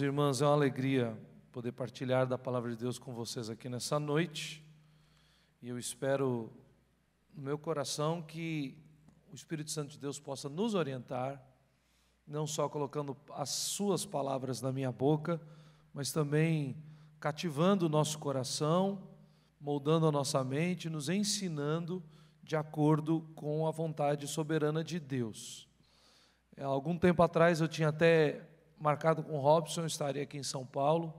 irmãos e irmãs, é uma alegria poder partilhar da palavra de Deus com vocês aqui nessa noite. E eu espero no meu coração que o Espírito Santo de Deus possa nos orientar, não só colocando as suas palavras na minha boca, mas também cativando o nosso coração, moldando a nossa mente, nos ensinando de acordo com a vontade soberana de Deus. algum tempo atrás eu tinha até marcado com o Robson, eu estaria aqui em São Paulo.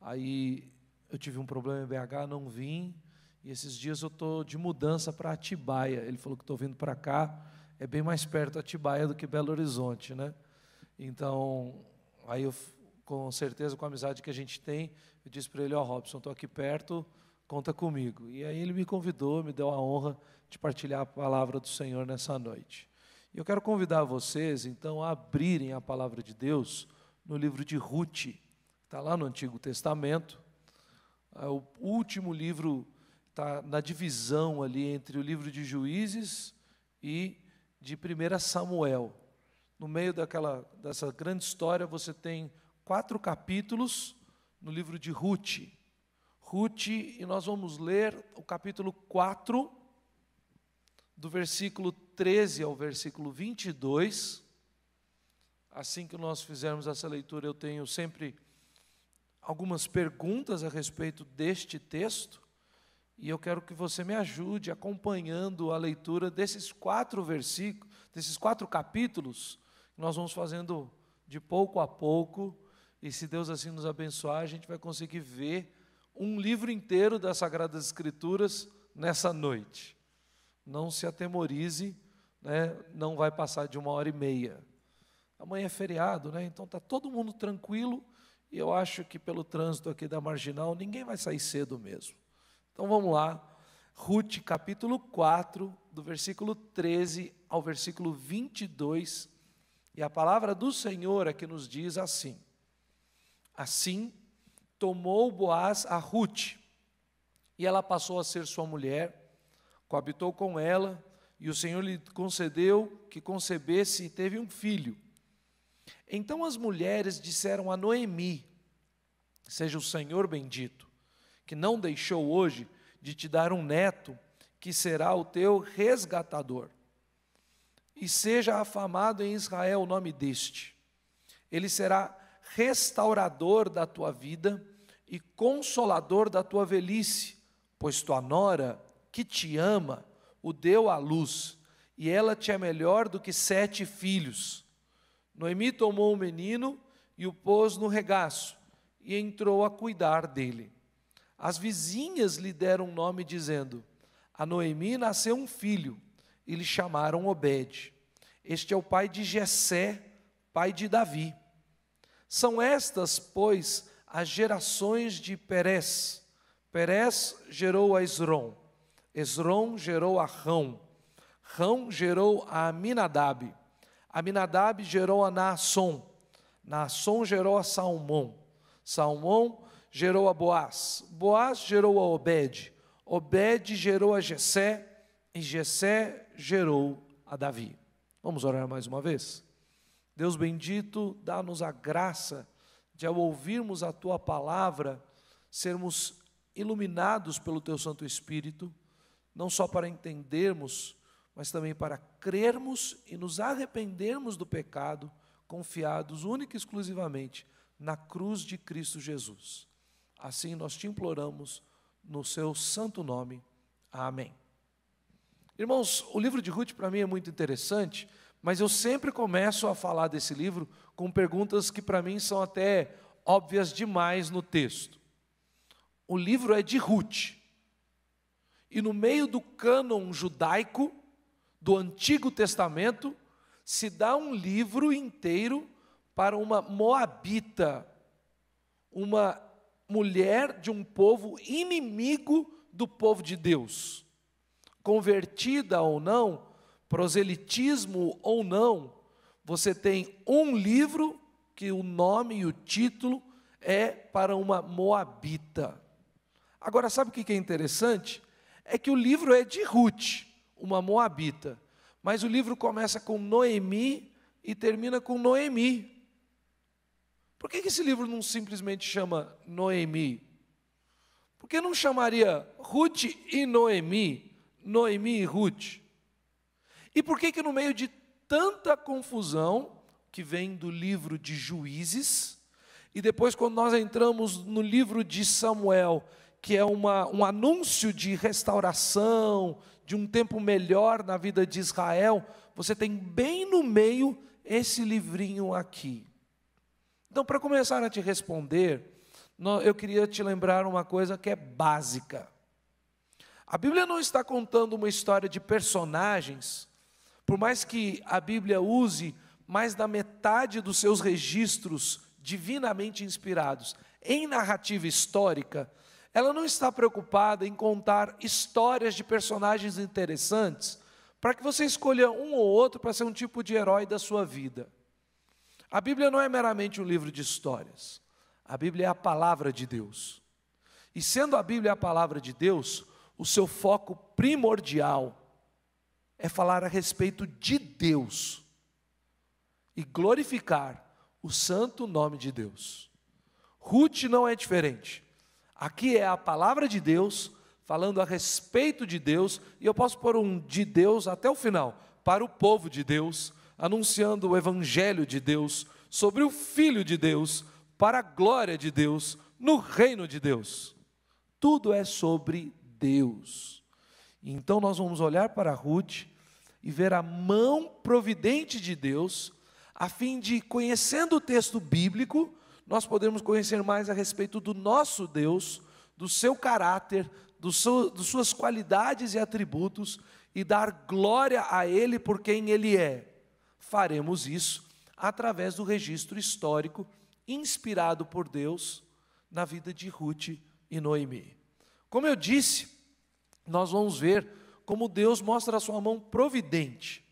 Aí eu tive um problema em BH, não vim. E esses dias eu estou de mudança para Atibaia. Ele falou que estou vindo para cá. É bem mais perto Atibaia do que Belo Horizonte, né? Então, aí eu, com certeza, com a amizade que a gente tem, eu disse para ele: Ó, oh, Robson, estou aqui perto, conta comigo. E aí ele me convidou, me deu a honra de partilhar a palavra do Senhor nessa noite. E eu quero convidar vocês, então, a abrirem a palavra de Deus no livro de Ruth, está lá no Antigo Testamento. É o último livro está na divisão ali entre o livro de Juízes e de 1 Samuel. No meio daquela, dessa grande história, você tem quatro capítulos no livro de Ruth. Ruth, e nós vamos ler o capítulo 4, do versículo 13 ao versículo 22 assim que nós fizermos essa leitura, eu tenho sempre algumas perguntas a respeito deste texto, e eu quero que você me ajude acompanhando a leitura desses quatro versículos, desses quatro capítulos, que nós vamos fazendo de pouco a pouco, e se Deus assim nos abençoar, a gente vai conseguir ver um livro inteiro das Sagradas Escrituras nessa noite. Não se atemorize, né? não vai passar de uma hora e meia. Amanhã é feriado, né? Então está todo mundo tranquilo e eu acho que pelo trânsito aqui da marginal ninguém vai sair cedo mesmo. Então vamos lá. Ruth capítulo 4, do versículo 13 ao versículo 22. E a palavra do Senhor é que nos diz assim: Assim tomou Boaz a Ruth, e ela passou a ser sua mulher, coabitou com ela, e o Senhor lhe concedeu que concebesse e teve um filho. Então as mulheres disseram a Noemi: Seja o Senhor bendito, que não deixou hoje de te dar um neto, que será o teu resgatador. E seja afamado em Israel o nome deste. Ele será restaurador da tua vida e consolador da tua velhice, pois tua nora, que te ama, o deu à luz, e ela te é melhor do que sete filhos Noemi tomou o menino e o pôs no regaço e entrou a cuidar dele. As vizinhas lhe deram nome, dizendo: A Noemi nasceu um filho, e lhe chamaram Obed. Este é o pai de Jessé, pai de Davi. São estas, pois, as gerações de Perez. Perez gerou a Esrom, Esrom gerou a Rão, Rão gerou a Aminadab, Aminadab gerou a Naasson, Naasson gerou a Salmão, Salmão gerou a Boaz, Boaz gerou a Obed, Obed gerou a Jessé, e Jessé gerou a Davi. Vamos orar mais uma vez? Deus bendito, dá-nos a graça de, ao ouvirmos a tua palavra, sermos iluminados pelo teu Santo Espírito, não só para entendermos mas também para crermos e nos arrependermos do pecado, confiados única e exclusivamente na cruz de Cristo Jesus. Assim nós te imploramos no seu santo nome. Amém. Irmãos, o livro de Ruth para mim é muito interessante, mas eu sempre começo a falar desse livro com perguntas que para mim são até óbvias demais no texto. O livro é de Ruth. E no meio do cânon judaico, do Antigo Testamento, se dá um livro inteiro para uma moabita, uma mulher de um povo inimigo do povo de Deus. Convertida ou não, proselitismo ou não, você tem um livro que o nome e o título é para uma moabita. Agora, sabe o que é interessante? É que o livro é de Ruth uma moabita. Mas o livro começa com Noemi e termina com Noemi. Por que esse livro não simplesmente chama Noemi? Por que não chamaria Ruth e Noemi, Noemi e Ruth? E por que que no meio de tanta confusão que vem do livro de Juízes, e depois quando nós entramos no livro de Samuel, que é uma, um anúncio de restauração, de um tempo melhor na vida de Israel, você tem bem no meio esse livrinho aqui. Então, para começar a te responder, eu queria te lembrar uma coisa que é básica. A Bíblia não está contando uma história de personagens, por mais que a Bíblia use mais da metade dos seus registros divinamente inspirados em narrativa histórica, ela não está preocupada em contar histórias de personagens interessantes para que você escolha um ou outro para ser um tipo de herói da sua vida. A Bíblia não é meramente um livro de histórias. A Bíblia é a palavra de Deus. E sendo a Bíblia a palavra de Deus, o seu foco primordial é falar a respeito de Deus e glorificar o santo nome de Deus. Ruth não é diferente. Aqui é a palavra de Deus, falando a respeito de Deus, e eu posso pôr um de Deus até o final, para o povo de Deus, anunciando o evangelho de Deus, sobre o Filho de Deus, para a glória de Deus, no reino de Deus. Tudo é sobre Deus. Então nós vamos olhar para Ruth e ver a mão providente de Deus, a fim de, conhecendo o texto bíblico, nós podemos conhecer mais a respeito do nosso Deus, do seu caráter, do seu, das suas qualidades e atributos e dar glória a Ele por quem Ele é. Faremos isso através do registro histórico inspirado por Deus na vida de Ruth e Noemi. Como eu disse, nós vamos ver como Deus mostra a sua mão providente.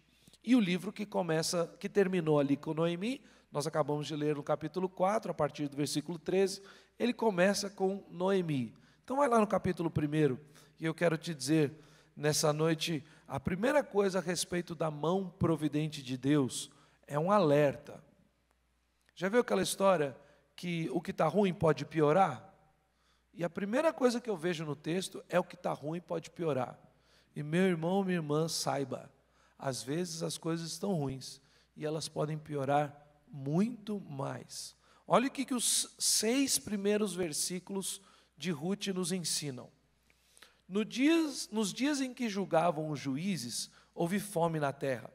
E o livro que começa, que terminou ali com Noemi, nós acabamos de ler no capítulo 4, a partir do versículo 13, ele começa com Noemi. Então vai lá no capítulo 1, e eu quero te dizer nessa noite a primeira coisa a respeito da mão providente de Deus é um alerta. Já viu aquela história que o que está ruim pode piorar? E a primeira coisa que eu vejo no texto é o que está ruim pode piorar. E meu irmão, minha irmã, saiba, às vezes as coisas estão ruins e elas podem piorar muito mais. Olha o que, que os seis primeiros versículos de Ruth nos ensinam. No dias, nos dias em que julgavam os juízes, houve fome na terra.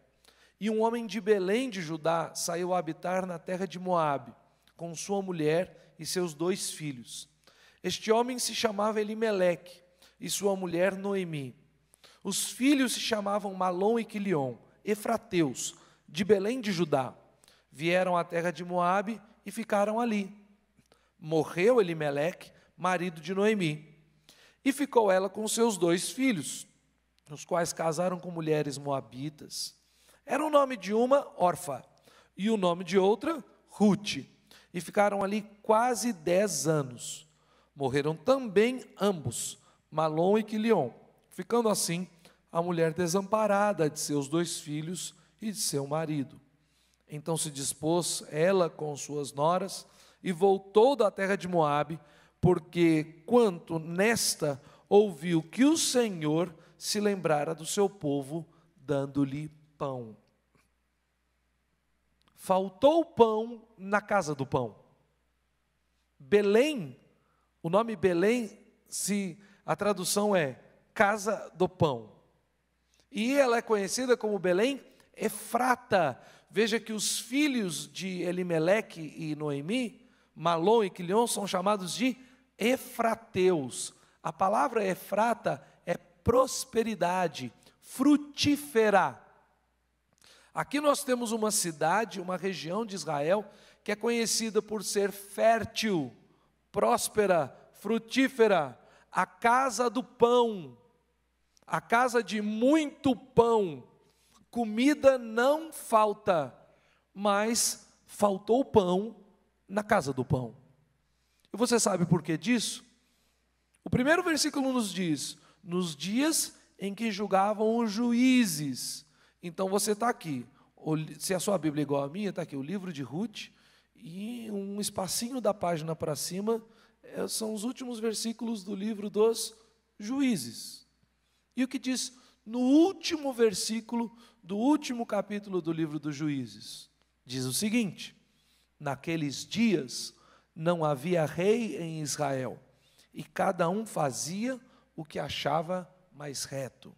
E um homem de Belém de Judá saiu a habitar na terra de Moabe, com sua mulher e seus dois filhos. Este homem se chamava Elimeleque e sua mulher Noemi. Os filhos se chamavam Malom e Quilion, efrateus, de Belém de Judá vieram à terra de Moabe e ficaram ali. Morreu Elimeleque, marido de Noemi, e ficou ela com seus dois filhos, os quais casaram com mulheres moabitas. Era o nome de uma Orfa e o nome de outra Ruth, e ficaram ali quase dez anos. Morreram também ambos, Malom e Quilion, ficando assim a mulher desamparada de seus dois filhos e de seu marido. Então se dispôs ela com suas noras e voltou da terra de Moabe, porque quanto nesta ouviu que o Senhor se lembrara do seu povo, dando-lhe pão. Faltou pão na casa do pão. Belém, o nome Belém, se a tradução é casa do pão. E ela é conhecida como Belém Efrata, veja que os filhos de Elimeleque e Noemi, Malom e Quilion, são chamados de Efrateus. A palavra Efrata é prosperidade, frutífera Aqui nós temos uma cidade, uma região de Israel, que é conhecida por ser fértil, próspera, frutífera, a casa do pão, a casa de muito pão, comida não falta, mas faltou pão na casa do pão. E você sabe por que disso? O primeiro versículo nos diz: nos dias em que julgavam os juízes. Então você está aqui, se a sua Bíblia é igual à minha, está aqui o livro de Ruth, e um espacinho da página para cima eh, são os últimos versículos do livro dos juízes. E o que diz no último versículo do último capítulo do livro dos Juízes. Diz o seguinte: Naqueles dias não havia rei em Israel, e cada um fazia o que achava mais reto.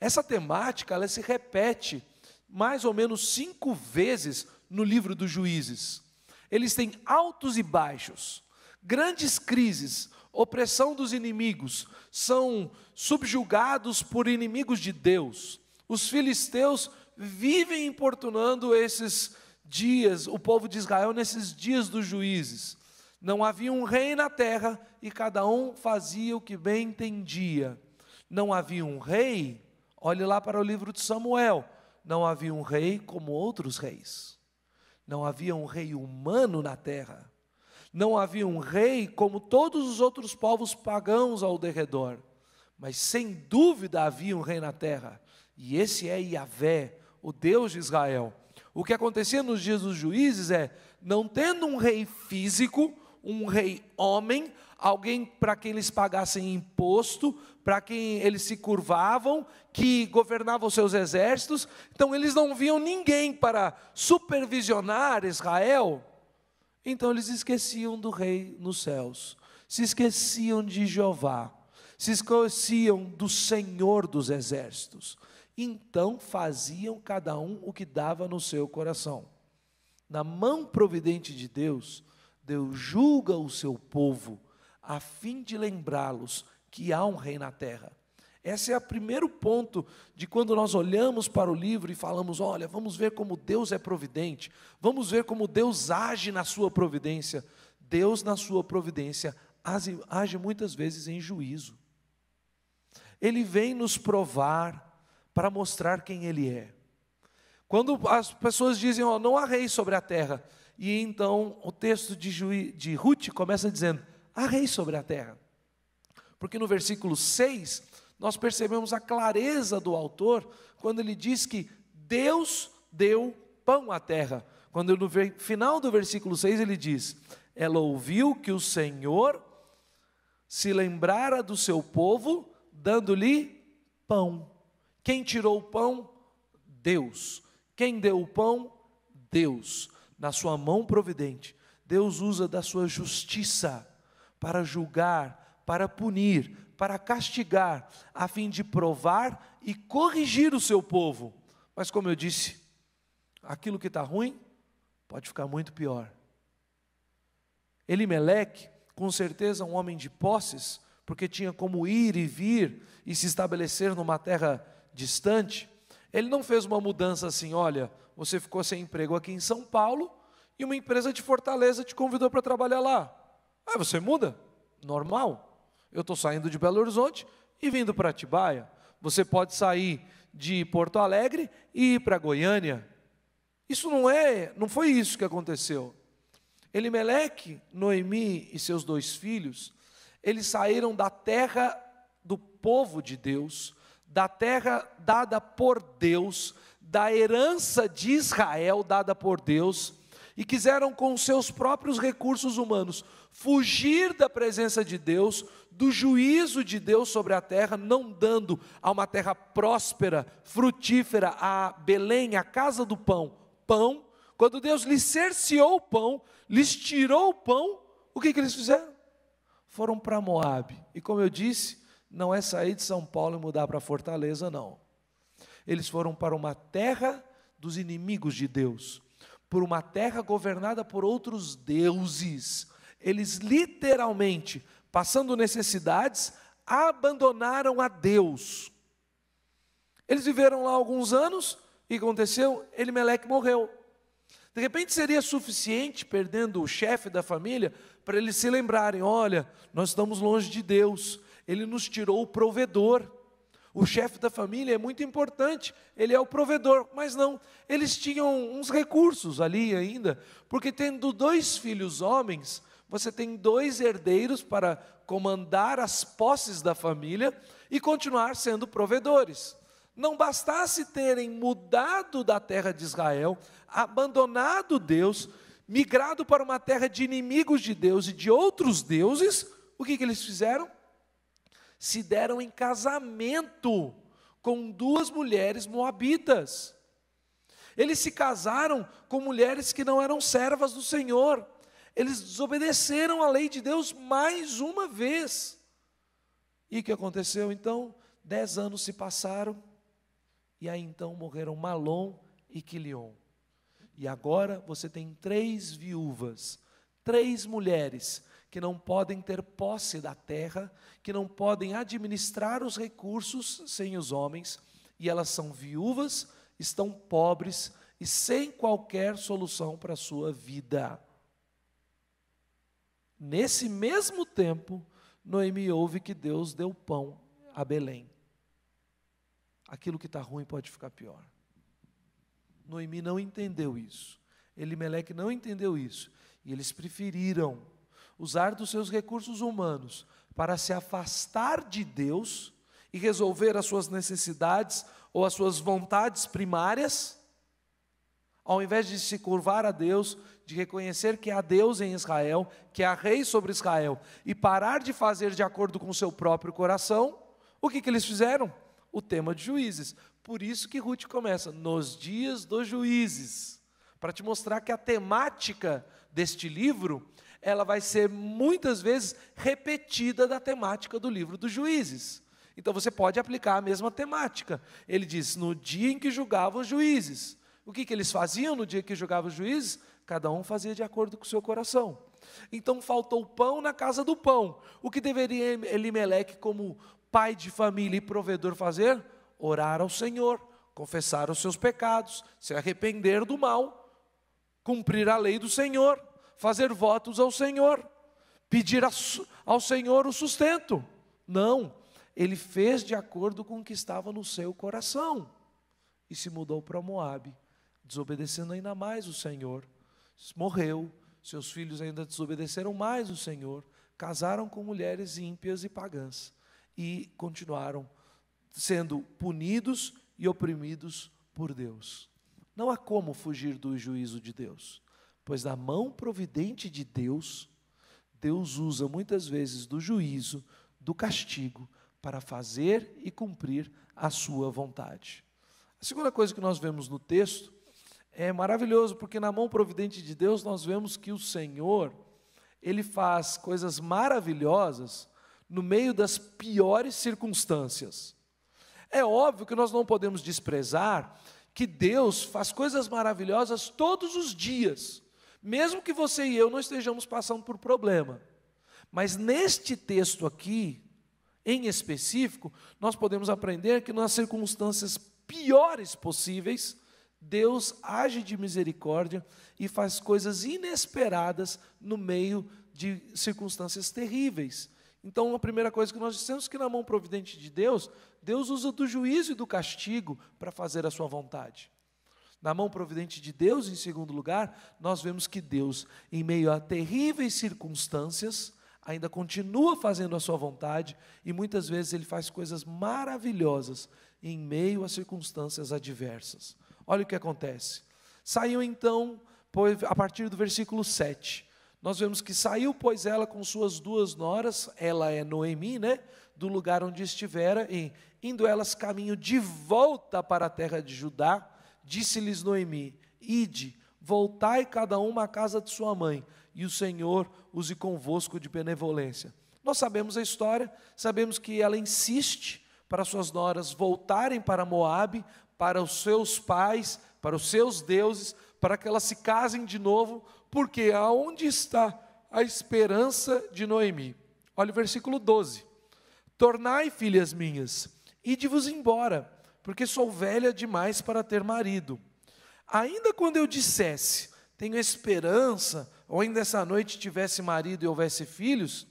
Essa temática ela se repete mais ou menos cinco vezes no livro dos Juízes. Eles têm altos e baixos, grandes crises, opressão dos inimigos, são subjugados por inimigos de Deus. Os filisteus vivem importunando esses dias, o povo de Israel nesses dias dos juízes. Não havia um rei na terra e cada um fazia o que bem entendia. Não havia um rei, olhe lá para o livro de Samuel, não havia um rei como outros reis. Não havia um rei humano na terra. Não havia um rei como todos os outros povos pagãos ao derredor, mas sem dúvida havia um rei na terra, e esse é Yahvé, o Deus de Israel. O que acontecia nos dias dos juízes é, não tendo um rei físico, um rei homem, alguém para quem eles pagassem imposto, para quem eles se curvavam, que governava os seus exércitos. Então eles não viam ninguém para supervisionar Israel. Então eles esqueciam do rei nos céus, se esqueciam de Jeová, se esqueciam do Senhor dos exércitos. Então faziam cada um o que dava no seu coração. Na mão providente de Deus, Deus julga o seu povo, a fim de lembrá-los que há um rei na terra esse é o primeiro ponto de quando nós olhamos para o livro e falamos: olha, vamos ver como Deus é providente, vamos ver como Deus age na sua providência. Deus, na sua providência, age, age muitas vezes em juízo. Ele vem nos provar para mostrar quem Ele é. Quando as pessoas dizem: oh, não há rei sobre a terra, e então o texto de, de Ruth começa dizendo: há rei sobre a terra. Porque no versículo 6 nós percebemos a clareza do autor quando ele diz que Deus deu pão à terra. Quando no final do versículo 6 ele diz: Ela ouviu que o Senhor se lembrara do seu povo, dando-lhe pão. Quem tirou o pão? Deus. Quem deu o pão? Deus. Na sua mão providente, Deus usa da sua justiça para julgar, para punir, para castigar, a fim de provar e corrigir o seu povo. Mas, como eu disse, aquilo que está ruim pode ficar muito pior. Elimeleque, com certeza, um homem de posses, porque tinha como ir e vir e se estabelecer numa terra distante. Ele não fez uma mudança assim, olha, você ficou sem emprego aqui em São Paulo e uma empresa de Fortaleza te convidou para trabalhar lá. Ah, você muda? Normal. Eu estou saindo de Belo Horizonte e vindo para Atibaia. Você pode sair de Porto Alegre e ir para Goiânia. Isso não é, não foi isso que aconteceu. Elimeleque, Noemi e seus dois filhos, eles saíram da terra do povo de Deus, da terra dada por Deus, da herança de Israel dada por Deus, e quiseram, com seus próprios recursos humanos, fugir da presença de Deus, do juízo de Deus sobre a terra, não dando a uma terra próspera, frutífera, a Belém, a casa do pão, pão. Quando Deus lhes cerceou o pão, lhes tirou o pão, o que, que eles fizeram? Foram para Moab. E como eu disse, não é sair de São Paulo e mudar para Fortaleza, não. Eles foram para uma terra dos inimigos de Deus, por uma terra governada por outros deuses. Eles literalmente, passando necessidades, abandonaram a Deus. Eles viveram lá alguns anos e aconteceu, Elimelec morreu. De repente seria suficiente, perdendo o chefe da família, para eles se lembrarem: olha, nós estamos longe de Deus, ele nos tirou o provedor o chefe da família é muito importante, ele é o provedor. Mas não, eles tinham uns recursos ali ainda, porque tendo dois filhos homens, você tem dois herdeiros para comandar as posses da família e continuar sendo provedores. Não bastasse terem mudado da terra de Israel, abandonado Deus, migrado para uma terra de inimigos de Deus e de outros deuses, o que, que eles fizeram? se deram em casamento com duas mulheres moabitas. Eles se casaram com mulheres que não eram servas do Senhor. Eles desobedeceram à lei de Deus mais uma vez. E o que aconteceu então? Dez anos se passaram, e aí então morreram Malom e Quilion. E agora você tem três viúvas, três mulheres que não podem ter posse da terra, que não podem administrar os recursos sem os homens, e elas são viúvas, estão pobres e sem qualquer solução para a sua vida. Nesse mesmo tempo, Noemi ouve que Deus deu pão a Belém. Aquilo que está ruim pode ficar pior. Noemi não entendeu isso. Elimeleque não entendeu isso. E eles preferiram usar dos seus recursos humanos para se afastar de Deus e resolver as suas necessidades ou as suas vontades primárias, ao invés de se curvar a Deus, de reconhecer que há Deus em Israel, que há rei sobre Israel, e parar de fazer de acordo com o seu próprio coração, o que, que eles fizeram? O tema de juízes. Por isso que Ruth começa, nos dias dos juízes, para te mostrar que a temática deste livro ela vai ser muitas vezes repetida da temática do livro dos juízes. Então você pode aplicar a mesma temática. Ele diz: no dia em que julgavam os juízes. O que, que eles faziam no dia que julgavam os juízes? Cada um fazia de acordo com o seu coração. Então faltou pão na casa do pão. O que deveria Elimelec, como pai de família e provedor, fazer? Orar ao Senhor, confessar os seus pecados, se arrepender do mal, cumprir a lei do Senhor fazer votos ao Senhor, pedir ao Senhor o sustento. Não, ele fez de acordo com o que estava no seu coração e se mudou para Moabe, desobedecendo ainda mais o Senhor. Morreu, seus filhos ainda desobedeceram mais o Senhor, casaram com mulheres ímpias e pagãs e continuaram sendo punidos e oprimidos por Deus. Não há como fugir do juízo de Deus. Pois na mão providente de Deus, Deus usa muitas vezes do juízo, do castigo, para fazer e cumprir a sua vontade. A segunda coisa que nós vemos no texto é maravilhoso, porque na mão providente de Deus nós vemos que o Senhor, ele faz coisas maravilhosas no meio das piores circunstâncias. É óbvio que nós não podemos desprezar que Deus faz coisas maravilhosas todos os dias mesmo que você e eu não estejamos passando por problema. Mas neste texto aqui, em específico, nós podemos aprender que nas circunstâncias piores possíveis, Deus age de misericórdia e faz coisas inesperadas no meio de circunstâncias terríveis. Então, a primeira coisa que nós dissemos é que na mão providente de Deus, Deus usa do juízo e do castigo para fazer a sua vontade na mão providente de Deus, em segundo lugar, nós vemos que Deus, em meio a terríveis circunstâncias, ainda continua fazendo a sua vontade e muitas vezes ele faz coisas maravilhosas em meio a circunstâncias adversas. Olha o que acontece. Saiu então, a partir do versículo 7, nós vemos que saiu, pois, ela com suas duas noras, ela é Noemi, né? Do lugar onde estivera, e indo elas caminho de volta para a terra de Judá, Disse-lhes Noemi: Ide, voltai cada uma à casa de sua mãe, e o Senhor use convosco de benevolência. Nós sabemos a história, sabemos que ela insiste para suas noras voltarem para Moabe, para os seus pais, para os seus deuses, para que elas se casem de novo, porque aonde está a esperança de Noemi? Olha o versículo 12. Tornai, filhas minhas, ide-vos embora porque sou velha demais para ter marido. Ainda quando eu dissesse, tenho esperança, ou ainda essa noite tivesse marido e houvesse filhos,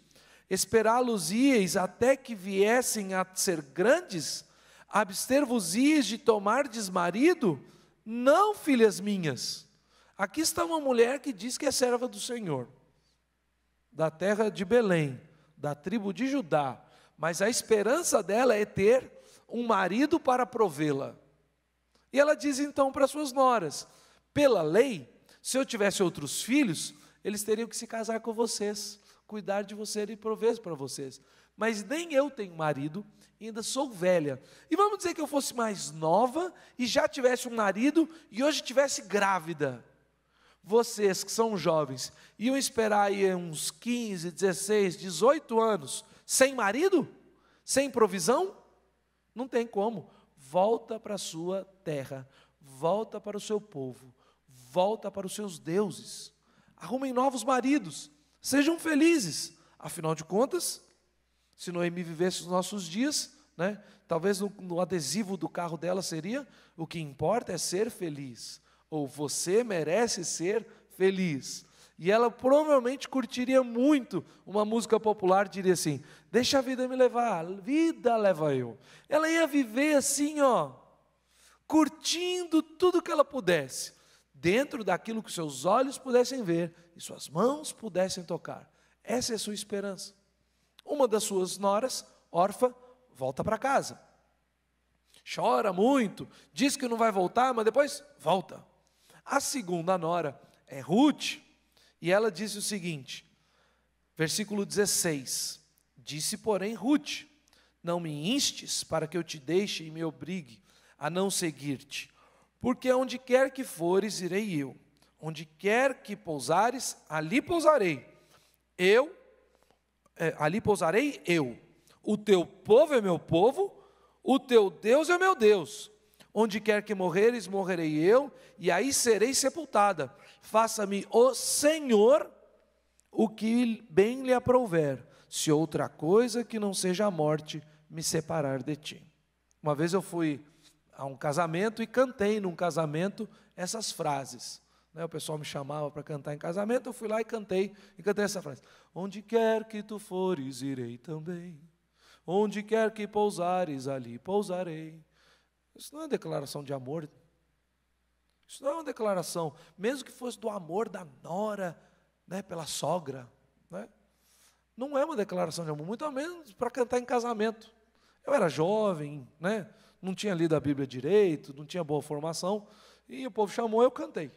esperá-los-ieis até que viessem a ser grandes, abster-vos-ieis de tomar desmarido? Não, filhas minhas. Aqui está uma mulher que diz que é serva do Senhor, da terra de Belém, da tribo de Judá, mas a esperança dela é ter um marido para provê-la. E ela diz então para suas noras: pela lei, se eu tivesse outros filhos, eles teriam que se casar com vocês, cuidar de vocês e prover para vocês. Mas nem eu tenho marido, ainda sou velha. E vamos dizer que eu fosse mais nova e já tivesse um marido e hoje tivesse grávida. Vocês que são jovens, iam esperar aí uns 15, 16, 18 anos sem marido? Sem provisão? Não tem como. Volta para a sua terra, volta para o seu povo, volta para os seus deuses. Arrumem novos maridos, sejam felizes. Afinal de contas, se Noemi vivesse os nossos dias, né, talvez no, no adesivo do carro dela seria: o que importa é ser feliz, ou você merece ser feliz. E ela provavelmente curtiria muito uma música popular, diria assim: Deixa a vida me levar, a vida leva eu. Ela ia viver assim, ó, curtindo tudo que ela pudesse, dentro daquilo que seus olhos pudessem ver e suas mãos pudessem tocar. Essa é a sua esperança. Uma das suas noras, órfã, volta para casa. Chora muito, diz que não vai voltar, mas depois volta. A segunda nora é Ruth e ela disse o seguinte, versículo 16: Disse, porém, Ruth: Não me instes para que eu te deixe e me obrigue a não seguir-te, porque onde quer que fores, irei eu, onde quer que pousares, ali pousarei. Eu, é, ali pousarei eu. O teu povo é meu povo, o teu Deus é meu Deus. Onde quer que morreres, morrerei eu, e aí serei sepultada faça-me o Senhor o que bem lhe aprouver, se outra coisa que não seja a morte me separar de ti. Uma vez eu fui a um casamento e cantei num casamento essas frases. Né? O pessoal me chamava para cantar em casamento, eu fui lá e cantei, e cantei essa frase: Onde quer que tu fores, irei também. Onde quer que pousares, ali pousarei. Isso não é declaração de amor isso não é uma declaração, mesmo que fosse do amor da nora, né, pela sogra, né? Não é uma declaração de amor, muito menos para cantar em casamento. Eu era jovem, né? Não tinha lido a Bíblia direito, não tinha boa formação, e o povo chamou, eu cantei.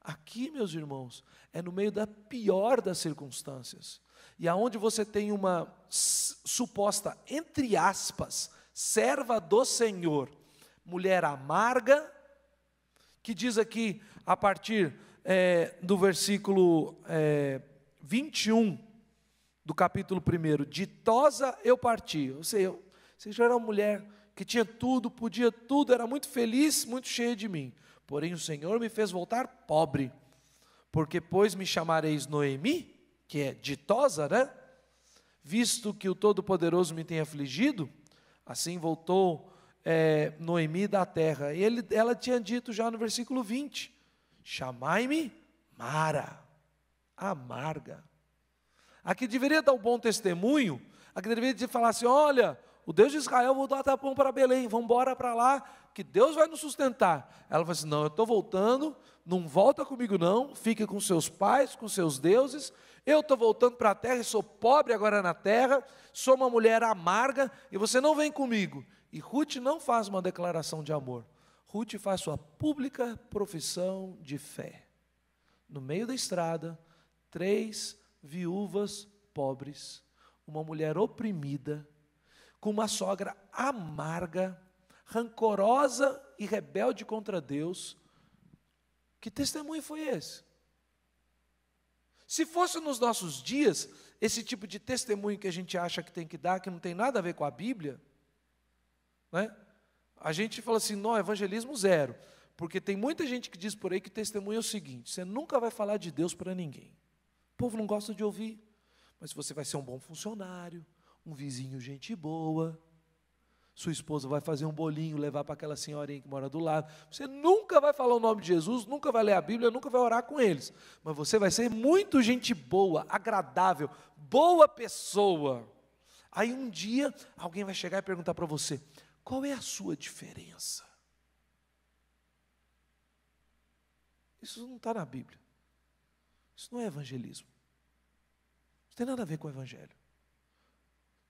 Aqui, meus irmãos, é no meio da pior das circunstâncias. E aonde você tem uma suposta, entre aspas, serva do Senhor, mulher amarga, que diz aqui, a partir é, do versículo é, 21 do capítulo 1, ditosa eu parti. Ou seja, eu, ou já era uma mulher que tinha tudo, podia tudo, era muito feliz, muito cheia de mim. Porém, o Senhor me fez voltar pobre, porque, pois, me chamareis Noemi, que é ditosa, né? Visto que o Todo-Poderoso me tem afligido, assim voltou é, Noemi da terra. E ele, ela tinha dito já no versículo 20: Chamai-me Mara, amarga. A que deveria dar o um bom testemunho, a que deveria falar assim: olha, o Deus de Israel voltou até pão para Belém, vamos embora para lá, que Deus vai nos sustentar. Ela falou assim: não, eu estou voltando, não volta comigo não, fica com seus pais, com seus deuses. Eu estou voltando para a terra e sou pobre agora na terra, sou uma mulher amarga e você não vem comigo. E Ruth não faz uma declaração de amor. Ruth faz sua pública profissão de fé. No meio da estrada, três viúvas pobres, uma mulher oprimida, com uma sogra amarga, rancorosa e rebelde contra Deus. Que testemunho foi esse? Se fosse nos nossos dias, esse tipo de testemunho que a gente acha que tem que dar, que não tem nada a ver com a Bíblia, né? A gente fala assim, não, evangelismo zero. Porque tem muita gente que diz por aí que testemunha é o seguinte: você nunca vai falar de Deus para ninguém. O povo não gosta de ouvir, mas você vai ser um bom funcionário, um vizinho gente boa. Sua esposa vai fazer um bolinho, levar para aquela senhorinha que mora do lado. Você nunca vai falar o nome de Jesus, nunca vai ler a Bíblia, nunca vai orar com eles. Mas você vai ser muito gente boa, agradável, boa pessoa. Aí um dia alguém vai chegar e perguntar para você: qual é a sua diferença? Isso não está na Bíblia. Isso não é evangelismo. Não tem nada a ver com o evangelho.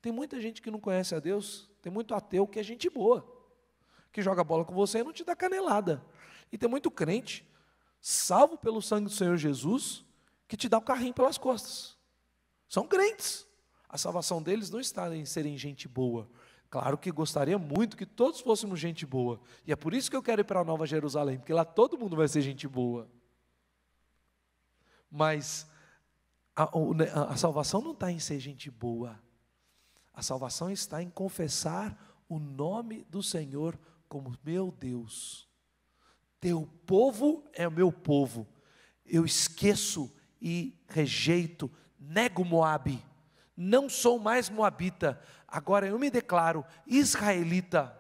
Tem muita gente que não conhece a Deus, tem muito ateu que é gente boa, que joga bola com você e não te dá canelada. E tem muito crente, salvo pelo sangue do Senhor Jesus, que te dá o carrinho pelas costas. São crentes. A salvação deles não está em serem gente boa, Claro que gostaria muito que todos fôssemos gente boa. E é por isso que eu quero ir para a Nova Jerusalém, porque lá todo mundo vai ser gente boa. Mas a, né, a, a salvação não está em ser gente boa. A salvação está em confessar o nome do Senhor como meu Deus. Teu povo é o meu povo. Eu esqueço e rejeito, nego Moabe não sou mais moabita, agora eu me declaro israelita.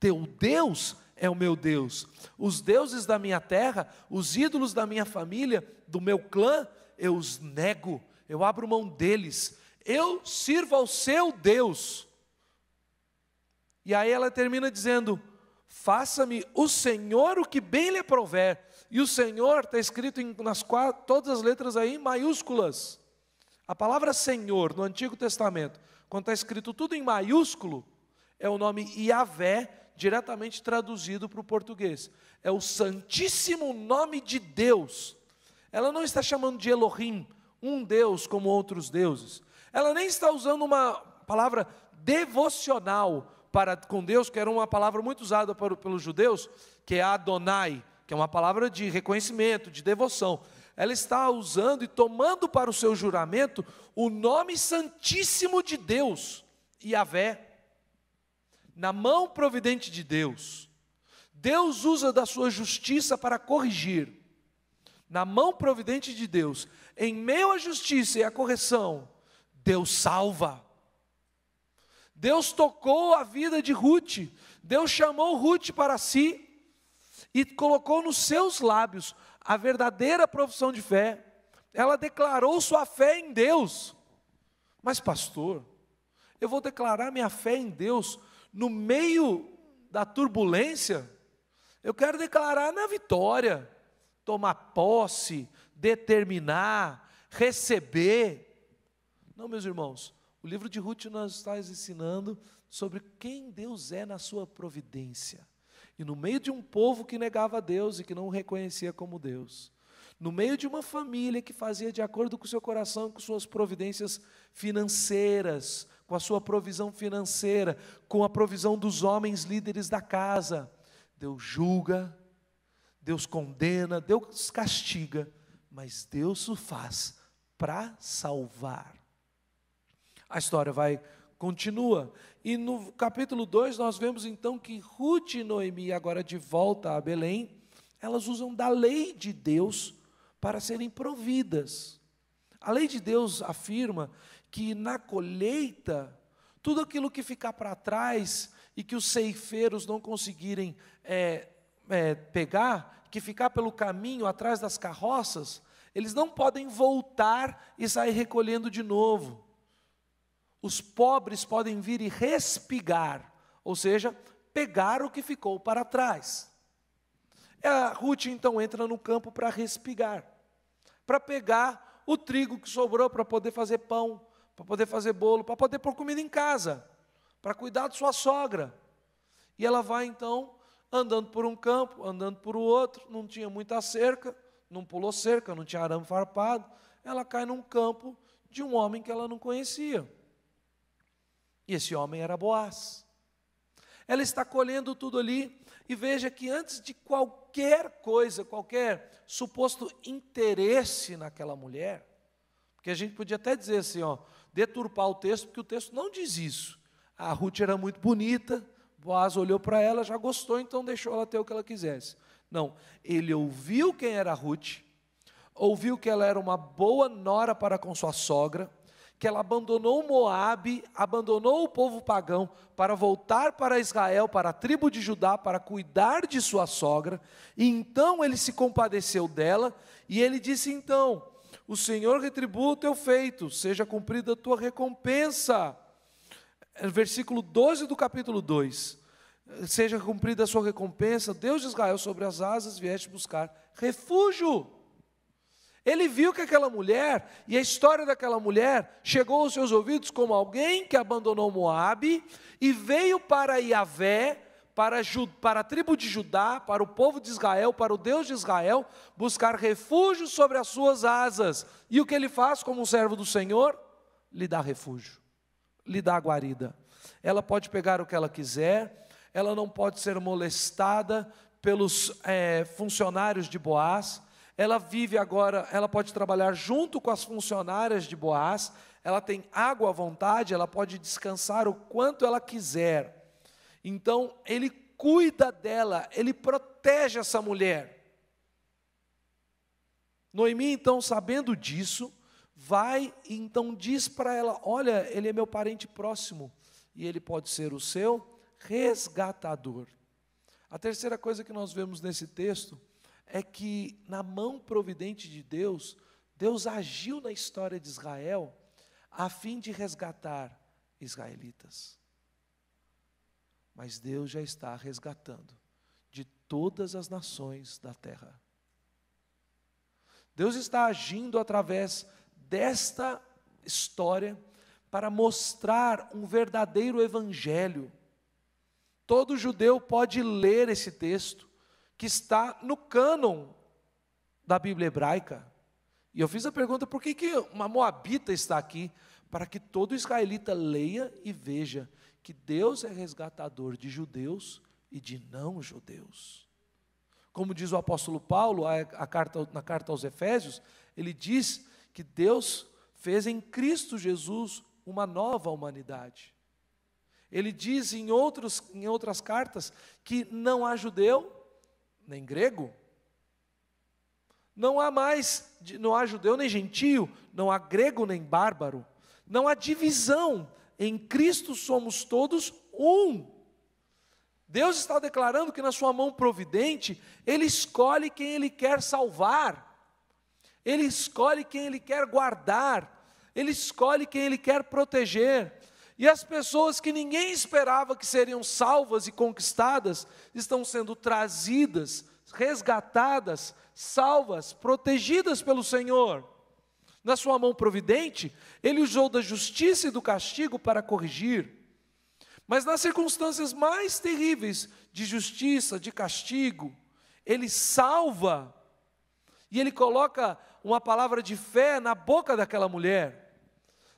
Teu Deus é o meu Deus. Os deuses da minha terra, os ídolos da minha família, do meu clã, eu os nego, eu abro mão deles. Eu sirvo ao seu Deus. E aí ela termina dizendo: Faça-me o Senhor o que bem lhe prover. E o Senhor está escrito em, nas quatro, todas as letras aí, maiúsculas. A palavra Senhor no Antigo Testamento, quando está escrito tudo em maiúsculo, é o nome Iavé, diretamente traduzido para o português. É o Santíssimo Nome de Deus. Ela não está chamando de Elohim, um Deus como outros deuses. Ela nem está usando uma palavra devocional para com Deus, que era uma palavra muito usada pelos judeus, que é Adonai, que é uma palavra de reconhecimento, de devoção ela está usando e tomando para o seu juramento o nome santíssimo de Deus, Yahvé, na mão providente de Deus. Deus usa da sua justiça para corrigir, na mão providente de Deus, em meio à justiça e à correção, Deus salva. Deus tocou a vida de Ruth, Deus chamou Ruth para si e colocou nos seus lábios a verdadeira profissão de fé, ela declarou sua fé em Deus. Mas, pastor, eu vou declarar minha fé em Deus no meio da turbulência? Eu quero declarar na vitória, tomar posse, determinar, receber. Não, meus irmãos, o livro de Ruth nos está ensinando sobre quem Deus é na sua providência. E no meio de um povo que negava a Deus e que não o reconhecia como Deus, no meio de uma família que fazia de acordo com o seu coração, com suas providências financeiras, com a sua provisão financeira, com a provisão dos homens líderes da casa, Deus julga, Deus condena, Deus castiga, mas Deus o faz para salvar. A história vai Continua. E no capítulo 2 nós vemos então que Ruth e Noemi, agora de volta a Belém, elas usam da lei de Deus para serem providas. A lei de Deus afirma que na colheita, tudo aquilo que ficar para trás e que os ceifeiros não conseguirem é, é, pegar, que ficar pelo caminho atrás das carroças, eles não podem voltar e sair recolhendo de novo os pobres podem vir e respigar, ou seja, pegar o que ficou para trás. É, a Ruth então entra no campo para respigar, para pegar o trigo que sobrou para poder fazer pão, para poder fazer bolo, para poder pôr comida em casa, para cuidar de sua sogra. E ela vai então andando por um campo, andando por o outro, não tinha muita cerca, não pulou cerca, não tinha arame farpado. Ela cai num campo de um homem que ela não conhecia. E esse homem era Boaz. Ela está colhendo tudo ali, e veja que antes de qualquer coisa, qualquer suposto interesse naquela mulher, porque a gente podia até dizer assim, ó, deturpar o texto, porque o texto não diz isso. A Ruth era muito bonita, Boaz olhou para ela, já gostou, então deixou ela ter o que ela quisesse. Não, ele ouviu quem era Ruth, ouviu que ela era uma boa nora para com sua sogra, que ela abandonou Moabe, abandonou o povo pagão para voltar para Israel, para a tribo de Judá, para cuidar de sua sogra. E então ele se compadeceu dela e ele disse então: O Senhor retribua o teu feito, seja cumprida a tua recompensa. É, versículo 12 do capítulo 2. Seja cumprida a sua recompensa, Deus de Israel, sobre as asas vieste buscar refúgio. Ele viu que aquela mulher e a história daquela mulher chegou aos seus ouvidos como alguém que abandonou Moabe e veio para Iavé, para, para a tribo de Judá, para o povo de Israel, para o Deus de Israel, buscar refúgio sobre as suas asas. E o que ele faz como um servo do Senhor? Lhe dá refúgio, lhe dá guarida. Ela pode pegar o que ela quiser, ela não pode ser molestada pelos é, funcionários de Boaz ela vive agora, ela pode trabalhar junto com as funcionárias de Boaz, ela tem água à vontade, ela pode descansar o quanto ela quiser. Então, ele cuida dela, ele protege essa mulher. Noemi, então, sabendo disso, vai e então diz para ela: Olha, ele é meu parente próximo e ele pode ser o seu resgatador. A terceira coisa que nós vemos nesse texto é que, na mão providente de Deus, Deus agiu na história de Israel a fim de resgatar israelitas. Mas Deus já está resgatando de todas as nações da terra. Deus está agindo através desta história para mostrar um verdadeiro evangelho. Todo judeu pode ler esse texto que está no cânon da Bíblia hebraica. E eu fiz a pergunta: por que, que uma moabita está aqui? Para que todo israelita leia e veja que Deus é resgatador de judeus e de não-judeus. Como diz o apóstolo Paulo a, a carta, na carta aos Efésios, ele diz que Deus fez em Cristo Jesus uma nova humanidade. Ele diz em, outros, em outras cartas que não há judeu nem grego. Não há mais, não há judeu nem gentio, não há grego nem bárbaro, não há divisão. Em Cristo somos todos um. Deus está declarando que na sua mão providente, ele escolhe quem ele quer salvar. Ele escolhe quem ele quer guardar, ele escolhe quem ele quer proteger. E as pessoas que ninguém esperava que seriam salvas e conquistadas estão sendo trazidas, resgatadas, salvas, protegidas pelo Senhor. Na sua mão providente, ele usou da justiça e do castigo para corrigir. Mas nas circunstâncias mais terríveis de justiça, de castigo, ele salva e ele coloca uma palavra de fé na boca daquela mulher.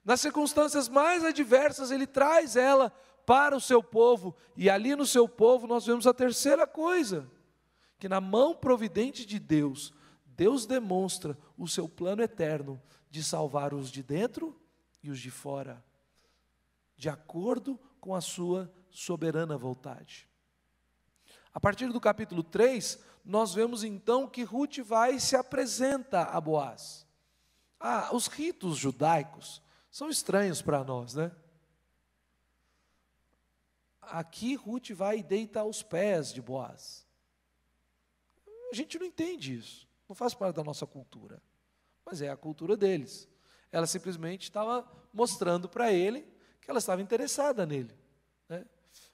Nas circunstâncias mais adversas, ele traz ela para o seu povo, e ali no seu povo nós vemos a terceira coisa, que na mão providente de Deus, Deus demonstra o seu plano eterno de salvar os de dentro e os de fora, de acordo com a sua soberana vontade. A partir do capítulo 3, nós vemos então que Ruth vai e se apresenta a Boaz. Ah, os ritos judaicos são estranhos para nós, né? Aqui Ruth vai e deita aos pés de Boaz. A gente não entende isso, não faz parte da nossa cultura, mas é a cultura deles. Ela simplesmente estava mostrando para ele que ela estava interessada nele. Né?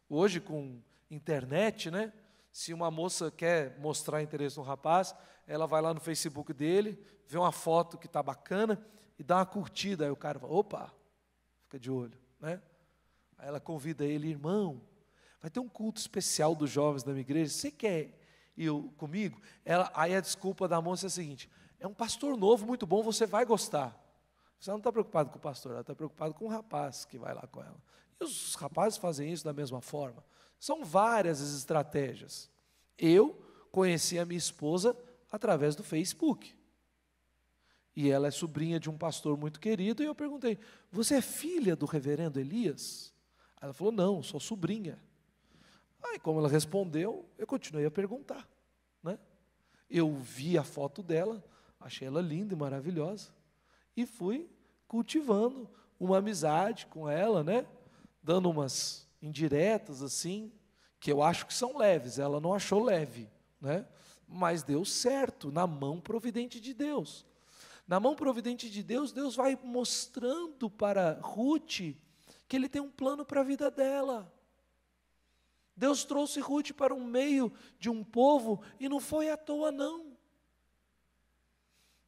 Hoje, com internet, né? Se uma moça quer mostrar interesse no rapaz, ela vai lá no Facebook dele, vê uma foto que está bacana e dá uma curtida. Aí o cara fala, opa, fica de olho. Né? Aí ela convida ele, irmão, vai ter um culto especial dos jovens da minha igreja, você quer ir comigo? Ela, aí a desculpa da moça é a seguinte, é um pastor novo, muito bom, você vai gostar. Você não está preocupado com o pastor, ela está preocupada com o rapaz que vai lá com ela. E os rapazes fazem isso da mesma forma. São várias as estratégias. Eu conheci a minha esposa através do Facebook. E ela é sobrinha de um pastor muito querido. E eu perguntei: Você é filha do reverendo Elias? Ela falou: Não, sou sobrinha. Aí, como ela respondeu, eu continuei a perguntar. Né? Eu vi a foto dela, achei ela linda e maravilhosa. E fui cultivando uma amizade com ela, né? dando umas indiretas assim, que eu acho que são leves. Ela não achou leve, né? mas deu certo na mão providente de Deus. Na mão providente de Deus, Deus vai mostrando para Ruth que Ele tem um plano para a vida dela. Deus trouxe Ruth para um meio de um povo e não foi à toa, não.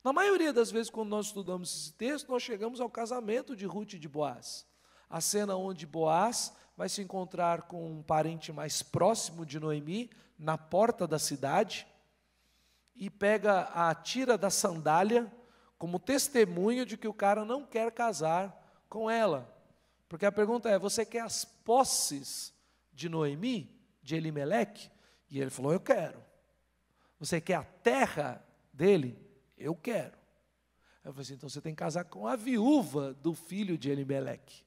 Na maioria das vezes, quando nós estudamos esse texto, nós chegamos ao casamento de Ruth e de Boaz. A cena onde Boaz vai se encontrar com um parente mais próximo de Noemi, na porta da cidade, e pega a tira da sandália como testemunho de que o cara não quer casar com ela. Porque a pergunta é: você quer as posses de Noemi, de Elimeleque? E ele falou: eu quero. Você quer a terra dele? Eu quero. Eu falei assim: então você tem que casar com a viúva do filho de Elimeleque.